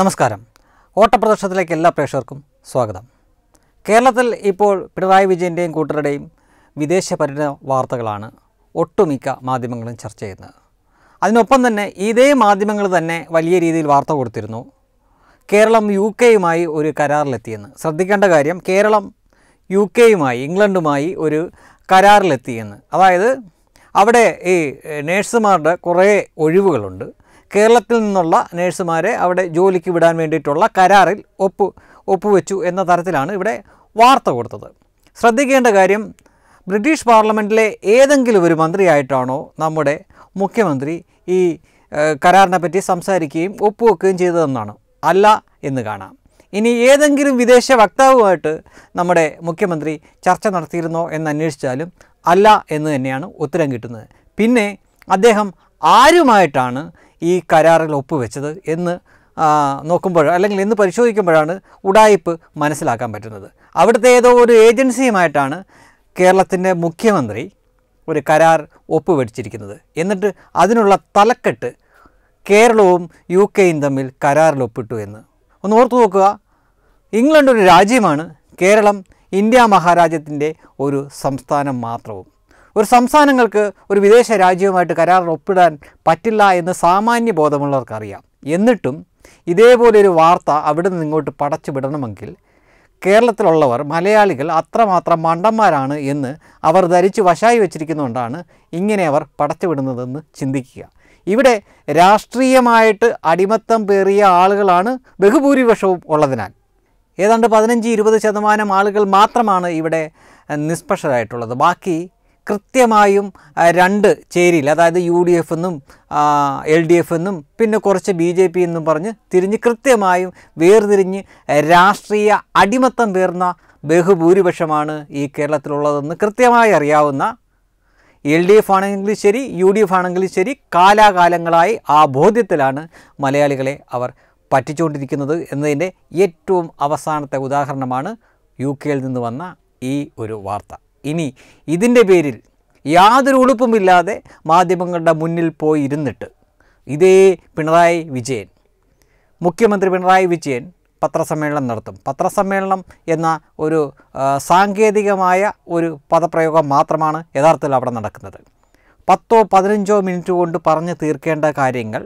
നമസ്കാരം ഓട്ടപ്രദർശനത്തിലേക്ക് എല്ലാ പ്രേക്ഷകർക്കും സ്വാഗതം കേരളത്തിൽ ഇപ്പോൾ പിണറായി വിജയൻ്റെയും കൂട്ടരുടെയും വിദേശ പര്യടന വാർത്തകളാണ് ഒട്ടുമിക്ക മാധ്യമങ്ങളും ചർച്ച ചെയ്യുന്നത് അതിനൊപ്പം തന്നെ ഇതേ മാധ്യമങ്ങൾ തന്നെ വലിയ രീതിയിൽ വാർത്ത കൊടുത്തിരുന്നു കേരളം യു കെയുമായി ഒരു കരാറിലെത്തിയെന്ന് ശ്രദ്ധിക്കേണ്ട കാര്യം കേരളം യു കെയുമായി ഇംഗ്ലണ്ടുമായി ഒരു കരാറിലെത്തിയെന്ന് അതായത് അവിടെ ഈ നേഴ്സുമാരുടെ കുറേ ഒഴിവുകളുണ്ട് കേരളത്തിൽ നിന്നുള്ള നേഴ്സുമാരെ അവിടെ ജോലിക്ക് വിടാൻ വേണ്ടിയിട്ടുള്ള കരാറിൽ ഒപ്പ് ഒപ്പുവെച്ചു എന്ന തരത്തിലാണ് ഇവിടെ വാർത്ത കൊടുത്തത് ശ്രദ്ധിക്കേണ്ട കാര്യം ബ്രിട്ടീഷ് പാർലമെൻറ്റിലെ ഏതെങ്കിലും ഒരു മന്ത്രിയായിട്ടാണോ നമ്മുടെ മുഖ്യമന്ത്രി ഈ കരാറിനെ പറ്റി സംസാരിക്കുകയും ഒപ്പുവെക്കുകയും ചെയ്തതെന്നാണ് അല്ല എന്ന് കാണാം ഇനി ഏതെങ്കിലും വിദേശ വക്താവുമായിട്ട് നമ്മുടെ മുഖ്യമന്ത്രി ചർച്ച നടത്തിയിരുന്നോ എന്ന് അന്വേഷിച്ചാലും അല്ല എന്ന് തന്നെയാണ് ഉത്തരം കിട്ടുന്നത് പിന്നെ അദ്ദേഹം ആരുമായിട്ടാണ് ഈ കരാറിൽ ഒപ്പുവെച്ചത് എന്ന് നോക്കുമ്പോൾ അല്ലെങ്കിൽ ഇന്ന് പരിശോധിക്കുമ്പോഴാണ് ഉടായിപ്പ് മനസ്സിലാക്കാൻ പറ്റുന്നത് അവിടുത്തെ ഏതോ ഒരു ഏജൻസിയുമായിട്ടാണ് കേരളത്തിൻ്റെ മുഖ്യമന്ത്രി ഒരു കരാർ ഒപ്പുവെച്ചിരിക്കുന്നത് എന്നിട്ട് അതിനുള്ള തലക്കെട്ട് കേരളവും യു കെയും തമ്മിൽ കരാറിൽ ഒപ്പിട്ടു എന്ന് ഒന്ന് ഓർത്തു നോക്കുക ഇംഗ്ലണ്ട് ഒരു രാജ്യമാണ് കേരളം ഇന്ത്യ മഹാരാജ്യത്തിൻ്റെ ഒരു സംസ്ഥാനം മാത്രവും ഒരു സംസ്ഥാനങ്ങൾക്ക് ഒരു വിദേശ രാജ്യവുമായിട്ട് കരാറിൽ ഒപ്പിടാൻ പറ്റില്ല എന്ന് സാമാന്യ ബോധമുള്ളവർക്കറിയാം എന്നിട്ടും ഇതേപോലൊരു വാർത്ത അവിടെ നിന്ന് ഇങ്ങോട്ട് വിടണമെങ്കിൽ കേരളത്തിലുള്ളവർ മലയാളികൾ അത്രമാത്രം മണ്ടന്മാരാണ് എന്ന് അവർ ധരിച്ചു വശായി വെച്ചിരിക്കുന്നതുകൊണ്ടാണ് ഇങ്ങനെ അവർ പടച്ചു വിടുന്നതെന്ന് ചിന്തിക്കുക ഇവിടെ രാഷ്ട്രീയമായിട്ട് അടിമത്തം പേറിയ ആളുകളാണ് ബഹുഭൂരിപക്ഷവും ഉള്ളതിനാൽ ഏതാണ്ട് പതിനഞ്ച് ഇരുപത് ശതമാനം ആളുകൾ മാത്രമാണ് ഇവിടെ നിഷ്പക്ഷരായിട്ടുള്ളത് ബാക്കി കൃത്യമായും രണ്ട് ചേരിയിൽ അതായത് യു ഡി എഫ് എന്നും എൽ ഡി എഫ് എന്നും പിന്നെ കുറച്ച് ബി ജെ പി എന്നും പറഞ്ഞ് തിരിഞ്ഞ് കൃത്യമായും വേർതിരിഞ്ഞ് രാഷ്ട്രീയ അടിമത്തം തീർന്ന ബഹുഭൂരിപക്ഷമാണ് ഈ കേരളത്തിലുള്ളതെന്ന് കൃത്യമായി അറിയാവുന്ന എൽ ഡി എഫ് ആണെങ്കിലും ശരി യു ഡി എഫ് ആണെങ്കിലും ശരി കാലാകാലങ്ങളായി ആ ബോധ്യത്തിലാണ് മലയാളികളെ അവർ പറ്റിച്ചുകൊണ്ടിരിക്കുന്നത് എന്നതിൻ്റെ ഏറ്റവും അവസാനത്തെ ഉദാഹരണമാണ് യു കെയിൽ നിന്ന് വന്ന ഈ ഒരു വാർത്ത ഇനി ഇതിൻ്റെ പേരിൽ യാതൊരു ഉളുപ്പുമില്ലാതെ മാധ്യമങ്ങളുടെ മുന്നിൽ പോയി ഇതേ പിണറായി വിജയൻ മുഖ്യമന്ത്രി പിണറായി വിജയൻ പത്രസമ്മേളനം നടത്തും പത്രസമ്മേളനം എന്ന ഒരു സാങ്കേതികമായ ഒരു പദപ്രയോഗം മാത്രമാണ് യഥാർത്ഥത്തിൽ അവിടെ നടക്കുന്നത് പത്തോ പതിനഞ്ചോ മിനിറ്റ് കൊണ്ട് പറഞ്ഞു തീർക്കേണ്ട കാര്യങ്ങൾ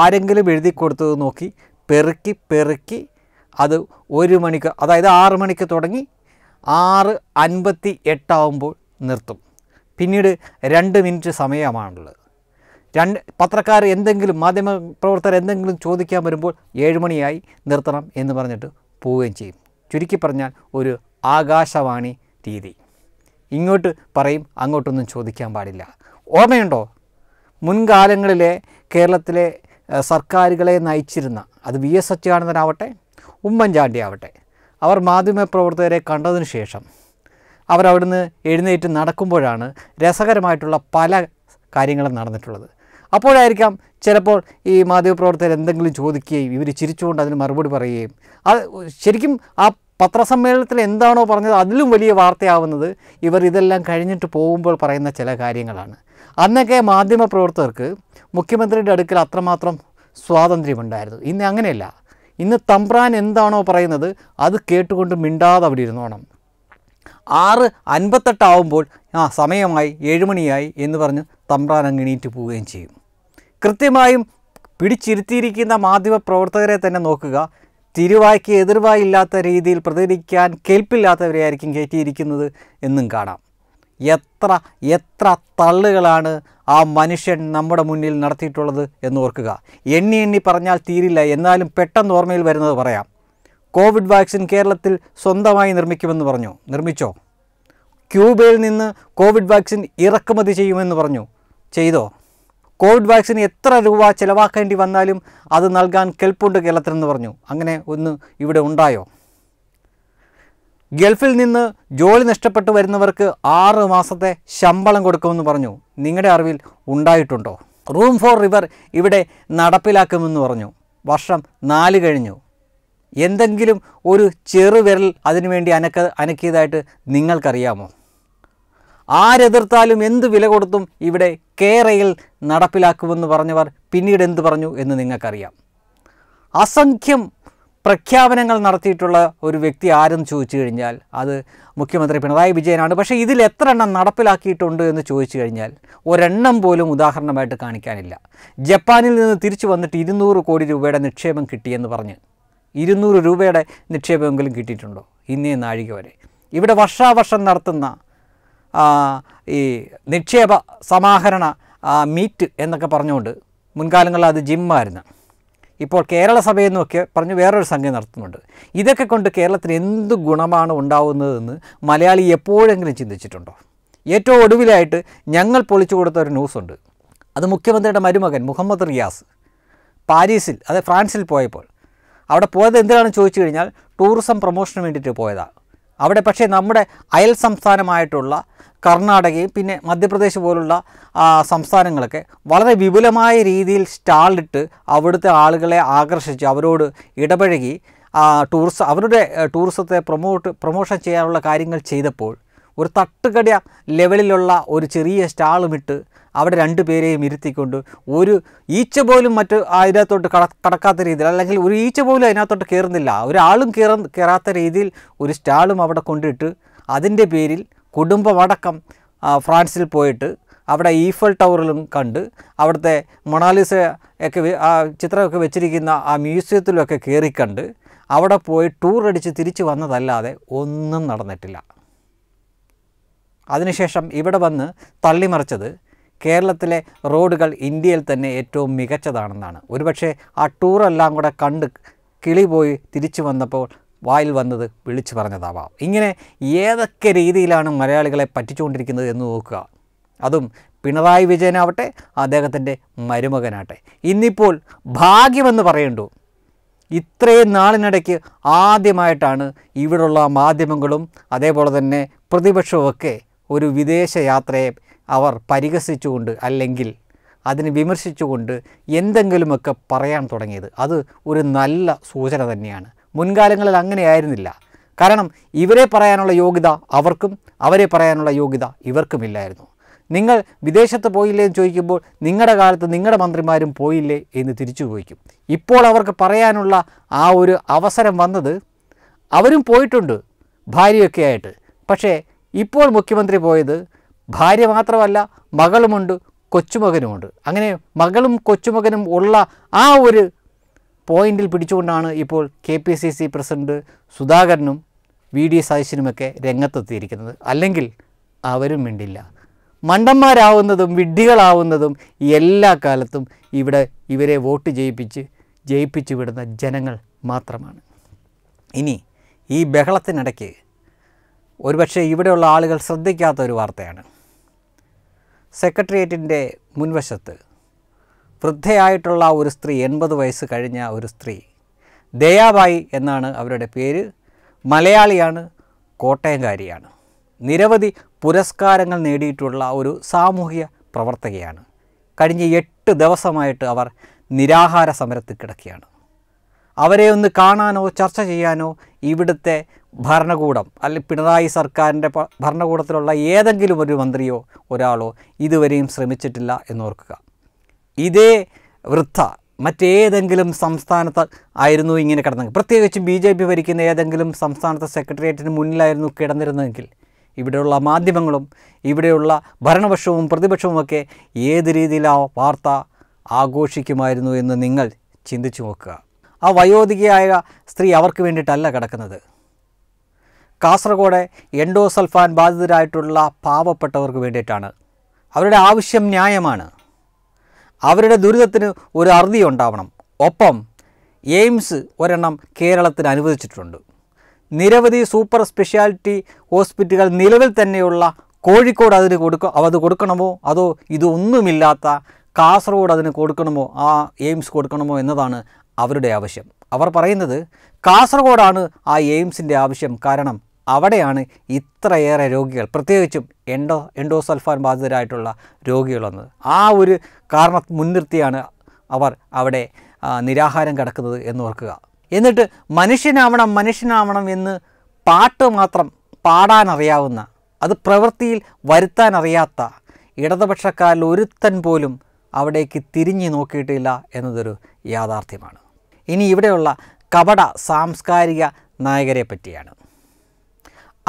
ആരെങ്കിലും എഴുതി കൊടുത്തത് നോക്കി പെറുക്കി പെറുക്കി അത് ഒരു മണിക്ക് അതായത് ആറ് മണിക്ക് തുടങ്ങി ആറ് അൻപത്തി എട്ടാവുമ്പോൾ നിർത്തും പിന്നീട് രണ്ട് മിനിറ്റ് സമയമാണുള്ളത് രണ്ട് പത്രക്കാർ എന്തെങ്കിലും മാധ്യമ പ്രവർത്തകർ എന്തെങ്കിലും ചോദിക്കാൻ വരുമ്പോൾ ഏഴുമണിയായി മണിയായി നിർത്തണം എന്ന് പറഞ്ഞിട്ട് പോവുകയും ചെയ്യും ചുരുക്കി പറഞ്ഞാൽ ഒരു ആകാശവാണി രീതി ഇങ്ങോട്ട് പറയും അങ്ങോട്ടൊന്നും ചോദിക്കാൻ പാടില്ല ഓർമ്മയുണ്ടോ മുൻകാലങ്ങളിലെ കേരളത്തിലെ സർക്കാരുകളെ നയിച്ചിരുന്ന അത് വി എസ് സച്ചിദാനന്ദനാവട്ടെ ഉമ്മൻചാണ്ടി ആവട്ടെ അവർ മാധ്യമപ്രവർത്തകരെ കണ്ടതിനു ശേഷം അവരവിടുന്ന് എഴുന്നേറ്റ് നടക്കുമ്പോഴാണ് രസകരമായിട്ടുള്ള പല കാര്യങ്ങളും നടന്നിട്ടുള്ളത് അപ്പോഴായിരിക്കാം ചിലപ്പോൾ ഈ മാധ്യമപ്രവർത്തകർ എന്തെങ്കിലും ചോദിക്കുകയും ഇവർ ചിരിച്ചുകൊണ്ട് അതിന് മറുപടി പറയുകയും അത് ശരിക്കും ആ പത്രസമ്മേളനത്തിൽ എന്താണോ പറഞ്ഞത് അതിലും വലിയ വാർത്തയാവുന്നത് ഇവർ ഇതെല്ലാം കഴിഞ്ഞിട്ട് പോകുമ്പോൾ പറയുന്ന ചില കാര്യങ്ങളാണ് അന്നൊക്കെ മാധ്യമപ്രവർത്തകർക്ക് മുഖ്യമന്ത്രിയുടെ അടുക്കൽ അത്രമാത്രം സ്വാതന്ത്ര്യമുണ്ടായിരുന്നു ഇന്ന് അങ്ങനെയല്ല ഇന്ന് തമ്പ്രാൻ എന്താണോ പറയുന്നത് അത് കേട്ടുകൊണ്ട് മിണ്ടാതെ അവിടെ ഇരുന്നോണം ആറ് അൻപത്തെട്ടാവുമ്പോൾ ആ സമയമായി ഏഴുമണിയായി എന്ന് പറഞ്ഞ് തമ്പ്രാൻ അങ്ങണീറ്റ് പോവുകയും ചെയ്യും കൃത്യമായും പിടിച്ചിരുത്തിയിരിക്കുന്ന മാധ്യമപ്രവർത്തകരെ തന്നെ നോക്കുക തിരുവായ്ക്ക് എതിർവായില്ലാത്ത രീതിയിൽ പ്രതികരിക്കാൻ കേൾപ്പില്ലാത്തവരെയായിരിക്കും കയറ്റിയിരിക്കുന്നത് എന്നും കാണാം എത്ര എത്ര തള്ളുകളാണ് ആ മനുഷ്യൻ നമ്മുടെ മുന്നിൽ നടത്തിയിട്ടുള്ളത് എന്ന് ഓർക്കുക എണ്ണി എണ്ണി പറഞ്ഞാൽ തീരില്ല എന്നാലും പെട്ടെന്ന് ഓർമ്മയിൽ വരുന്നത് പറയാം കോവിഡ് വാക്സിൻ കേരളത്തിൽ സ്വന്തമായി നിർമ്മിക്കുമെന്ന് പറഞ്ഞു നിർമ്മിച്ചോ ക്യൂബയിൽ നിന്ന് കോവിഡ് വാക്സിൻ ഇറക്കുമതി ചെയ്യുമെന്ന് പറഞ്ഞു ചെയ്തോ കോവിഡ് വാക്സിൻ എത്ര രൂപ ചിലവാക്കേണ്ടി വന്നാലും അത് നൽകാൻ കെൽപ്പുണ്ട് എന്ന് പറഞ്ഞു അങ്ങനെ ഒന്ന് ഇവിടെ ഉണ്ടായോ ഗൾഫിൽ നിന്ന് ജോലി നഷ്ടപ്പെട്ടു വരുന്നവർക്ക് ആറ് മാസത്തെ ശമ്പളം കൊടുക്കുമെന്ന് പറഞ്ഞു നിങ്ങളുടെ അറിവിൽ ഉണ്ടായിട്ടുണ്ടോ റൂം ഫോർ റിവർ ഇവിടെ നടപ്പിലാക്കുമെന്ന് പറഞ്ഞു വർഷം നാല് കഴിഞ്ഞു എന്തെങ്കിലും ഒരു ചെറുവിരൽ അതിനുവേണ്ടി അനക്ക അനക്കിയതായിട്ട് നിങ്ങൾക്കറിയാമോ ആരെതിർത്താലും എന്ത് വില കൊടുത്തും ഇവിടെ കേരയിൽ നടപ്പിലാക്കുമെന്ന് പറഞ്ഞവർ പിന്നീട് എന്ത് പറഞ്ഞു എന്ന് നിങ്ങൾക്കറിയാം അസംഖ്യം പ്രഖ്യാപനങ്ങൾ നടത്തിയിട്ടുള്ള ഒരു വ്യക്തി ആരെന്ന് ചോദിച്ചു കഴിഞ്ഞാൽ അത് മുഖ്യമന്ത്രി പിണറായി വിജയനാണ് പക്ഷേ ഇതിൽ എത്ര എണ്ണം നടപ്പിലാക്കിയിട്ടുണ്ട് എന്ന് ചോദിച്ചു കഴിഞ്ഞാൽ ഒരെണ്ണം പോലും ഉദാഹരണമായിട്ട് കാണിക്കാനില്ല ജപ്പാനിൽ നിന്ന് തിരിച്ചു വന്നിട്ട് ഇരുന്നൂറ് കോടി രൂപയുടെ നിക്ഷേപം കിട്ടിയെന്ന് പറഞ്ഞ് ഇരുന്നൂറ് രൂപയുടെ നിക്ഷേപമെങ്കിലും കിട്ടിയിട്ടുണ്ടോ ഇന്നേ നാഴിക വരെ ഇവിടെ വർഷാവർഷം നടത്തുന്ന ഈ നിക്ഷേപ സമാഹരണ മീറ്റ് എന്നൊക്കെ പറഞ്ഞുകൊണ്ട് മുൻകാലങ്ങളിൽ അത് ജിമ്മായിരുന്നു ഇപ്പോൾ കേരളസഭയിൽ നിന്നൊക്കെ പറഞ്ഞ് വേറൊരു സംഖ്യ നടത്തുന്നുണ്ട് ഇതൊക്കെ കൊണ്ട് കേരളത്തിന് എന്ത് ഗുണമാണ് ഉണ്ടാവുന്നതെന്ന് മലയാളി എപ്പോഴെങ്കിലും ചിന്തിച്ചിട്ടുണ്ടോ ഏറ്റവും ഒടുവിലായിട്ട് ഞങ്ങൾ പൊളിച്ചു കൊടുത്ത ഒരു ന്യൂസുണ്ട് അത് മുഖ്യമന്ത്രിയുടെ മരുമകൻ മുഹമ്മദ് റിയാസ് പാരീസിൽ അതായത് ഫ്രാൻസിൽ പോയപ്പോൾ അവിടെ പോയത് എന്തിനാണെന്ന് ചോദിച്ചു കഴിഞ്ഞാൽ ടൂറിസം പ്രൊമോഷന് വേണ്ടിയിട്ട് പോയതാണ് അവിടെ പക്ഷേ നമ്മുടെ അയൽ സംസ്ഥാനമായിട്ടുള്ള കർണാടകയും പിന്നെ മധ്യപ്രദേശ് പോലുള്ള സംസ്ഥാനങ്ങളൊക്കെ വളരെ വിപുലമായ രീതിയിൽ സ്റ്റാളിട്ട് അവിടുത്തെ ആളുകളെ ആകർഷിച്ച് അവരോട് ഇടപഴകി ടൂറിസം അവരുടെ ടൂറിസത്തെ പ്രൊമോട്ട് പ്രൊമോഷൻ ചെയ്യാനുള്ള കാര്യങ്ങൾ ചെയ്തപ്പോൾ ഒരു തട്ടുകട ലെവലിലുള്ള ഒരു ചെറിയ സ്റ്റാളുമിട്ട് അവിടെ രണ്ടു പേരെയും ഇരുത്തിക്കൊണ്ട് ഒരു ഈച്ച പോലും മറ്റ് അതിനകത്തോട്ട് കടക്കാത്ത രീതിയിൽ അല്ലെങ്കിൽ ഒരു ഈച്ച പോലും അതിനകത്തോട്ട് കയറുന്നില്ല ഒരാളും കയറ കയറാത്ത രീതിയിൽ ഒരു സ്റ്റാളും അവിടെ കൊണ്ടിട്ട് അതിൻ്റെ പേരിൽ കുടുംബമടക്കം ഫ്രാൻസിൽ പോയിട്ട് അവിടെ ഈഫൽ ടവറിലും കണ്ട് അവിടുത്തെ മൊണാലിസ ഒക്കെ ആ ചിത്രമൊക്കെ വെച്ചിരിക്കുന്ന ആ മ്യൂസിയത്തിലൊക്കെ കയറിക്കണ്ട് അവിടെ പോയി ടൂർ അടിച്ച് തിരിച്ചു വന്നതല്ലാതെ ഒന്നും നടന്നിട്ടില്ല അതിനുശേഷം ഇവിടെ വന്ന് തള്ളിമറിച്ചത് കേരളത്തിലെ റോഡുകൾ ഇന്ത്യയിൽ തന്നെ ഏറ്റവും മികച്ചതാണെന്നാണ് ഒരുപക്ഷെ ആ ടൂറെല്ലാം കൂടെ കണ്ട് കിളി പോയി തിരിച്ചു വന്നപ്പോൾ വായിൽ വന്നത് വിളിച്ചു പറഞ്ഞതാവാം ഇങ്ങനെ ഏതൊക്കെ രീതിയിലാണ് മലയാളികളെ പറ്റിച്ചുകൊണ്ടിരിക്കുന്നത് എന്ന് നോക്കുക അതും പിണറായി വിജയനാവട്ടെ അദ്ദേഹത്തിൻ്റെ മരുമകനാട്ടെ ഇന്നിപ്പോൾ ഭാഗ്യമെന്ന് പറയണ്ടു ഇത്രയും നാളിനിടയ്ക്ക് ആദ്യമായിട്ടാണ് ഇവിടുള്ള മാധ്യമങ്ങളും അതേപോലെ തന്നെ പ്രതിപക്ഷവും ഒക്കെ ഒരു വിദേശ യാത്രയെ അവർ പരിഹസിച്ചുകൊണ്ട് അല്ലെങ്കിൽ അതിനെ വിമർശിച്ചുകൊണ്ട് എന്തെങ്കിലുമൊക്കെ പറയാൻ തുടങ്ങിയത് അത് ഒരു നല്ല സൂചന തന്നെയാണ് മുൻകാലങ്ങളിൽ അങ്ങനെയായിരുന്നില്ല കാരണം ഇവരെ പറയാനുള്ള യോഗ്യത അവർക്കും അവരെ പറയാനുള്ള യോഗ്യത ഇവർക്കുമില്ലായിരുന്നു നിങ്ങൾ വിദേശത്ത് പോയില്ലേ എന്ന് ചോദിക്കുമ്പോൾ നിങ്ങളുടെ കാലത്ത് നിങ്ങളുടെ മന്ത്രിമാരും പോയില്ലേ എന്ന് തിരിച്ചു ചോദിക്കും ഇപ്പോൾ അവർക്ക് പറയാനുള്ള ആ ഒരു അവസരം വന്നത് അവരും പോയിട്ടുണ്ട് ഭാര്യയൊക്കെ ആയിട്ട് പക്ഷേ ഇപ്പോൾ മുഖ്യമന്ത്രി പോയത് ഭാര്യ മാത്രമല്ല മകളുമുണ്ട് കൊച്ചുമകനുമുണ്ട് അങ്ങനെ മകളും കൊച്ചുമകനും ഉള്ള ആ ഒരു പോയിന്റിൽ പിടിച്ചുകൊണ്ടാണ് ഇപ്പോൾ K P C C president സുധാകരനും വി ഡി സതീശനുമൊക്കെ രംഗത്തെത്തിയിരിക്കുന്നത് അല്ലെങ്കിൽ അവരും മിണ്ടില്ല മണ്ടന്മാരാവുന്നതും വിഡ്ഢികളാവുന്നതും എല്ലാ കാലത്തും ഇവിടെ ഇവരെ വോട്ട് ചെയ്യിപ്പിച്ച് ജയിപ്പിച്ചു വിടുന്ന ജനങ്ങൾ മാത്രമാണ് ഇനി ഈ ബഹളത്തിനിടയ്ക്ക് ഒരുപക്ഷെ ഇവിടെയുള്ള ആളുകൾ ശ്രദ്ധിക്കാത്ത ഒരു വാർത്തയാണ് സെക്രട്ടേറിയറ്റിൻ്റെ മുൻവശത്ത് വൃദ്ധയായിട്ടുള്ള ഒരു സ്ത്രീ എൺപത് വയസ്സ് കഴിഞ്ഞ ഒരു സ്ത്രീ ദയാബായി എന്നാണ് അവരുടെ പേര് മലയാളിയാണ് കോട്ടയംകാരിയാണ് നിരവധി പുരസ്കാരങ്ങൾ നേടിയിട്ടുള്ള ഒരു സാമൂഹിക പ്രവർത്തകയാണ് കഴിഞ്ഞ എട്ട് ദിവസമായിട്ട് അവർ നിരാഹാര സമരത്തിൽ കിടക്കുകയാണ് അവരെ ഒന്ന് കാണാനോ ചർച്ച ചെയ്യാനോ ഇവിടുത്തെ ഭരണകൂടം അല്ലെങ്കിൽ പിണറായി സർക്കാരിൻ്റെ ഭരണകൂടത്തിലുള്ള ഏതെങ്കിലും ഒരു മന്ത്രിയോ ഒരാളോ ഇതുവരെയും ശ്രമിച്ചിട്ടില്ല എന്നോർക്കുക ഇതേ വൃദ്ധ മറ്റേതെങ്കിലും സംസ്ഥാനത്ത് ആയിരുന്നു ഇങ്ങനെ കിടന്നെങ്കിൽ പ്രത്യേകിച്ച് ബി ജെ പി ഭരിക്കുന്ന ഏതെങ്കിലും സംസ്ഥാനത്തെ സെക്രട്ടേറിയറ്റിന് മുന്നിലായിരുന്നു കിടന്നിരുന്നതെങ്കിൽ ഇവിടെയുള്ള മാധ്യമങ്ങളും ഇവിടെയുള്ള ഭരണപക്ഷവും ഒക്കെ ഏത് രീതിയിൽ വാർത്ത ആഘോഷിക്കുമായിരുന്നു എന്ന് നിങ്ങൾ ചിന്തിച്ചു നോക്കുക ആ വയോധികയായ സ്ത്രീ അവർക്ക് വേണ്ടിയിട്ടല്ല കിടക്കുന്നത് കാസർഗോഡ് എൻഡോസൾഫാൻ ബാധിതരായിട്ടുള്ള പാവപ്പെട്ടവർക്ക് വേണ്ടിയിട്ടാണ് അവരുടെ ആവശ്യം ന്യായമാണ് അവരുടെ ദുരിതത്തിന് ഒരു അറുതി ഉണ്ടാവണം ഒപ്പം എയിംസ് ഒരെണ്ണം കേരളത്തിന് അനുവദിച്ചിട്ടുണ്ട് നിരവധി സൂപ്പർ സ്പെഷ്യാലിറ്റി ഹോസ്പിറ്റലുകൾ നിലവിൽ തന്നെയുള്ള കോഴിക്കോട് അതിന് കൊടുക്ക അത് കൊടുക്കണമോ അതോ ഇതൊന്നുമില്ലാത്ത കാസർഗോഡ് അതിന് കൊടുക്കണമോ ആ എയിംസ് കൊടുക്കണമോ എന്നതാണ് അവരുടെ ആവശ്യം അവർ പറയുന്നത് കാസർഗോഡാണ് ആ എയിംസിൻ്റെ ആവശ്യം കാരണം അവിടെയാണ് ഇത്രയേറെ രോഗികൾ പ്രത്യേകിച്ചും എൻഡോ എൻഡോസൾഫാൻ ബാധിതരായിട്ടുള്ള രോഗികൾ വന്നത് ആ ഒരു കാരണ മുൻനിർത്തിയാണ് അവർ അവിടെ നിരാഹാരം കിടക്കുന്നത് എന്ന് ഓർക്കുക എന്നിട്ട് മനുഷ്യനാവണം മനുഷ്യനാവണം എന്ന് പാട്ട് മാത്രം പാടാനറിയാവുന്ന അത് പ്രവൃത്തിയിൽ വരുത്താനറിയാത്ത ഇടതുപക്ഷക്കാരിൽ ഒരുത്തൻ പോലും അവിടേക്ക് തിരിഞ്ഞു നോക്കിയിട്ടില്ല എന്നതൊരു യാഥാർത്ഥ്യമാണ് ഇനി ഇവിടെയുള്ള കപട സാംസ്കാരിക നായകരെ പറ്റിയാണ്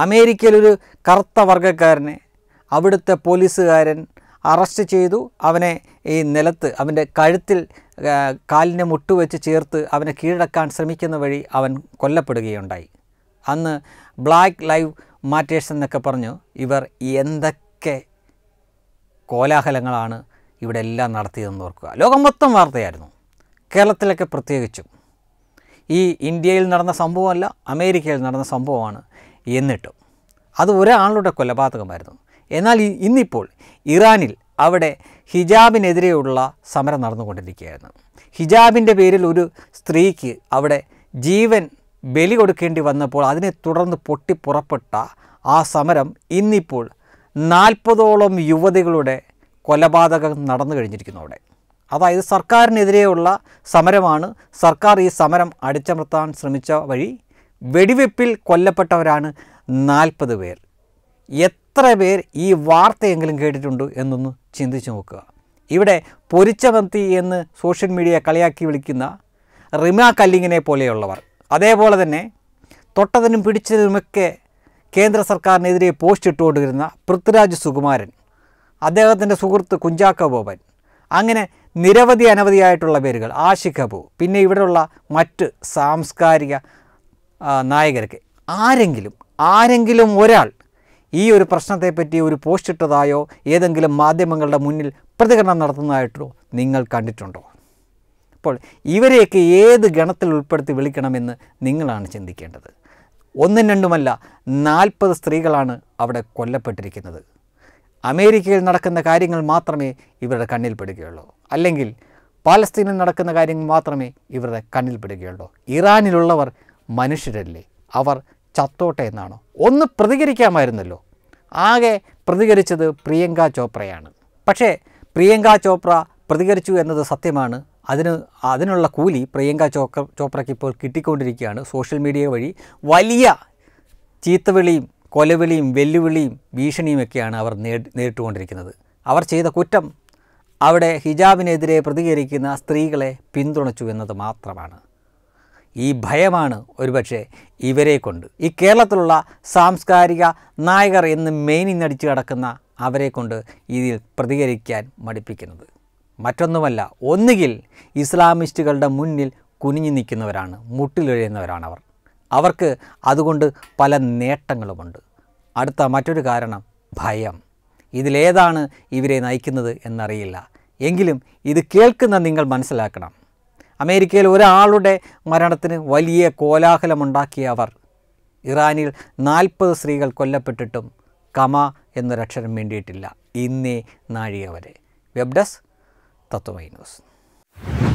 അമേരിക്കയിലൊരു കറുത്ത വർഗ്ഗക്കാരനെ അവിടുത്തെ പോലീസുകാരൻ അറസ്റ്റ് ചെയ്തു അവനെ ഈ നിലത്ത് അവൻ്റെ കഴുത്തിൽ കാലിനെ മുട്ടുവെച്ച് ചേർത്ത് അവനെ കീഴടക്കാൻ ശ്രമിക്കുന്ന വഴി അവൻ കൊല്ലപ്പെടുകയുണ്ടായി അന്ന് ബ്ലാക്ക് ലൈവ് മാറ്റേഴ്സ് എന്നൊക്കെ പറഞ്ഞു ഇവർ എന്തൊക്കെ കോലാഹലങ്ങളാണ് ഇവിടെ എല്ലാം നടത്തിയതെന്ന് ഓർക്കുക ലോകം മൊത്തം വാർത്തയായിരുന്നു കേരളത്തിലൊക്കെ പ്രത്യേകിച്ചും ഈ ഇന്ത്യയിൽ നടന്ന സംഭവമല്ല അമേരിക്കയിൽ നടന്ന സംഭവമാണ് എന്നിട്ടും അത് ഒരാളുടെ കൊലപാതകമായിരുന്നു എന്നാൽ ഇന്നിപ്പോൾ ഇറാനിൽ അവിടെ ഹിജാബിനെതിരെയുള്ള സമരം നടന്നുകൊണ്ടിരിക്കുകയായിരുന്നു ഹിജാബിൻ്റെ പേരിൽ ഒരു സ്ത്രീക്ക് അവിടെ ജീവൻ ബലി കൊടുക്കേണ്ടി വന്നപ്പോൾ അതിനെ തുടർന്ന് പൊട്ടിപ്പുറപ്പെട്ട ആ സമരം ഇന്നിപ്പോൾ നാൽപ്പതോളം യുവതികളുടെ കൊലപാതകം നടന്നു കഴിഞ്ഞിരിക്കുന്നു അവിടെ അതായത് സർക്കാരിനെതിരെയുള്ള സമരമാണ് സർക്കാർ ഈ സമരം അടിച്ചമർത്താൻ ശ്രമിച്ച വഴി വെടിവെപ്പിൽ കൊല്ലപ്പെട്ടവരാണ് നാൽപ്പത് പേർ എത്ര പേർ ഈ വാർത്തയെങ്കിലും കേട്ടിട്ടുണ്ട് എന്നൊന്ന് ചിന്തിച്ചു നോക്കുക ഇവിടെ പൊരിച്ചമത്തി എന്ന് സോഷ്യൽ മീഡിയ കളിയാക്കി വിളിക്കുന്ന റിമ കല്ലിങ്ങിനെ പോലെയുള്ളവർ അതേപോലെ തന്നെ തൊട്ടതിനും പിടിച്ചതിനുമൊക്കെ കേന്ദ്ര സർക്കാരിനെതിരെ പോസ്റ്റ് ഇട്ടുകൊണ്ടിരുന്ന പൃഥ്വിരാജ് സുകുമാരൻ അദ്ദേഹത്തിൻ്റെ സുഹൃത്ത് കുഞ്ചാക്ക ബോബൻ അങ്ങനെ നിരവധി അനവധിയായിട്ടുള്ള പേരുകൾ ആഷിഖ് പിന്നെ ഇവിടെയുള്ള മറ്റ് സാംസ്കാരിക നായകർക്ക് ആരെങ്കിലും ആരെങ്കിലും ഒരാൾ ഈ ഒരു പ്രശ്നത്തെപ്പറ്റി ഒരു പോസ്റ്റ് ഇട്ടതായോ ഏതെങ്കിലും മാധ്യമങ്ങളുടെ മുന്നിൽ പ്രതികരണം നടത്തുന്നതായിട്ടോ നിങ്ങൾ കണ്ടിട്ടുണ്ടോ അപ്പോൾ ഇവരെയൊക്കെ ഏത് ഗണത്തിൽ ഉൾപ്പെടുത്തി വിളിക്കണമെന്ന് നിങ്ങളാണ് ചിന്തിക്കേണ്ടത് ഒന്നും രണ്ടുമല്ല നാൽപ്പത് സ്ത്രീകളാണ് അവിടെ കൊല്ലപ്പെട്ടിരിക്കുന്നത് അമേരിക്കയിൽ നടക്കുന്ന കാര്യങ്ങൾ മാത്രമേ ഇവരുടെ കണ്ണിൽ അല്ലെങ്കിൽ പാലസ്തീനിൽ നടക്കുന്ന കാര്യങ്ങൾ മാത്രമേ ഇവരുടെ കണ്ണിൽ ഇറാനിലുള്ളവർ മനുഷ്യരല്ലേ അവർ ചത്തോട്ടെ എന്നാണോ ഒന്ന് പ്രതികരിക്കാമായിരുന്നല്ലോ ആകെ പ്രതികരിച്ചത് പ്രിയങ്ക ചോപ്രയാണ് പക്ഷേ പ്രിയങ്ക ചോപ്ര പ്രതികരിച്ചു എന്നത് സത്യമാണ് അതിന് അതിനുള്ള കൂലി പ്രിയങ്ക ചോക്ര ചോപ്രയ്ക്ക് ഇപ്പോൾ കിട്ടിക്കൊണ്ടിരിക്കുകയാണ് സോഷ്യൽ മീഡിയ വഴി വലിയ ചീത്തവിളിയും കൊലവിളിയും വെല്ലുവിളിയും ഭീഷണിയുമൊക്കെയാണ് അവർ നേരിട്ടുകൊണ്ടിരിക്കുന്നത് അവർ ചെയ്ത കുറ്റം അവിടെ ഹിജാബിനെതിരെ പ്രതികരിക്കുന്ന സ്ത്രീകളെ പിന്തുണച്ചു എന്നത് മാത്രമാണ് ഈ ഭയമാണ് ഒരുപക്ഷെ ഇവരെ കൊണ്ട് ഈ കേരളത്തിലുള്ള സാംസ്കാരിക നായകർ എന്ന് മെയിനി നടിച്ചു കിടക്കുന്ന അവരെ കൊണ്ട് ഇതിൽ പ്രതികരിക്കാൻ മടിപ്പിക്കുന്നത് മറ്റൊന്നുമല്ല ഒന്നുകിൽ ഇസ്ലാമിസ്റ്റുകളുടെ മുന്നിൽ കുനിഞ്ഞു നിൽക്കുന്നവരാണ് മുട്ടിലൊഴിയുന്നവരാണ് അവർ അവർക്ക് അതുകൊണ്ട് പല നേട്ടങ്ങളുമുണ്ട് അടുത്ത മറ്റൊരു കാരണം ഭയം ഇതിലേതാണ് ഇവരെ നയിക്കുന്നത് എന്നറിയില്ല എങ്കിലും ഇത് കേൾക്കുന്ന നിങ്ങൾ മനസ്സിലാക്കണം അമേരിക്കയിൽ ഒരാളുടെ മരണത്തിന് വലിയ കോലാഹലമുണ്ടാക്കിയ അവർ ഇറാനിൽ നാൽപ്പത് സ്ത്രീകൾ കൊല്ലപ്പെട്ടിട്ടും കമ എന്നൊരക്ഷരം വേണ്ടിയിട്ടില്ല ഇന്നേ നാഴിക വരെ വെബ് ഡെസ്ക് തത്വമൈ ന്യൂസ്